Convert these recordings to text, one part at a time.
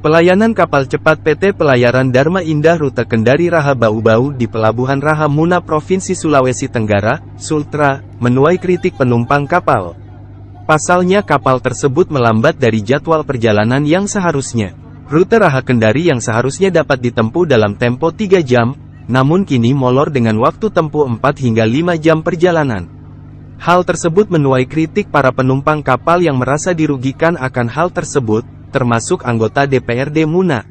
Pelayanan kapal cepat PT Pelayaran Dharma Indah rute Kendari Raha Bau-Bau di Pelabuhan Raha Muna Provinsi Sulawesi Tenggara, Sultra, menuai kritik penumpang kapal. Pasalnya kapal tersebut melambat dari jadwal perjalanan yang seharusnya. Rute Raha Kendari yang seharusnya dapat ditempuh dalam tempo 3 jam, namun kini molor dengan waktu tempuh 4 hingga 5 jam perjalanan. Hal tersebut menuai kritik para penumpang kapal yang merasa dirugikan akan hal tersebut, termasuk anggota DPRD Muna.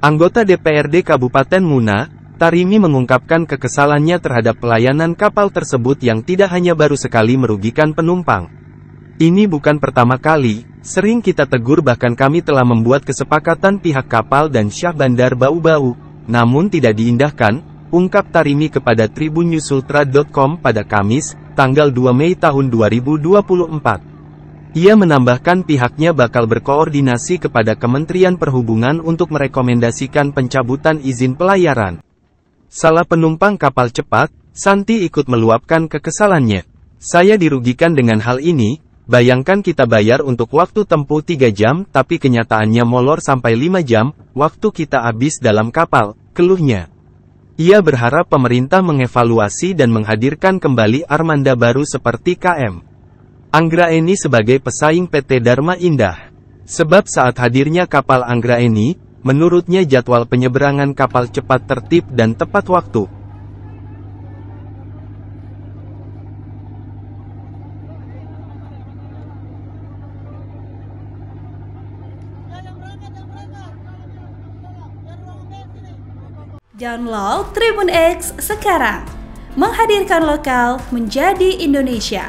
Anggota DPRD Kabupaten Muna, Tarimi mengungkapkan kekesalannya terhadap pelayanan kapal tersebut yang tidak hanya baru sekali merugikan penumpang. Ini bukan pertama kali, sering kita tegur bahkan kami telah membuat kesepakatan pihak kapal dan Syah Bandar Bau-Bau, namun tidak diindahkan, ungkap Tarimi kepada tribunnewsultra.com pada Kamis, tanggal 2 Mei tahun 2024. Ia menambahkan pihaknya bakal berkoordinasi kepada Kementerian Perhubungan untuk merekomendasikan pencabutan izin pelayaran. Salah penumpang kapal cepat, Santi ikut meluapkan kekesalannya. Saya dirugikan dengan hal ini, bayangkan kita bayar untuk waktu tempuh 3 jam tapi kenyataannya molor sampai 5 jam, waktu kita habis dalam kapal, keluhnya. Ia berharap pemerintah mengevaluasi dan menghadirkan kembali armanda baru seperti KM. Anggra Eni sebagai pesaing PT Dharma Indah. Sebab saat hadirnya kapal Anggra Eni, menurutnya jadwal penyeberangan kapal cepat tertib dan tepat waktu. Download Tribun X sekarang, menghadirkan lokal menjadi Indonesia.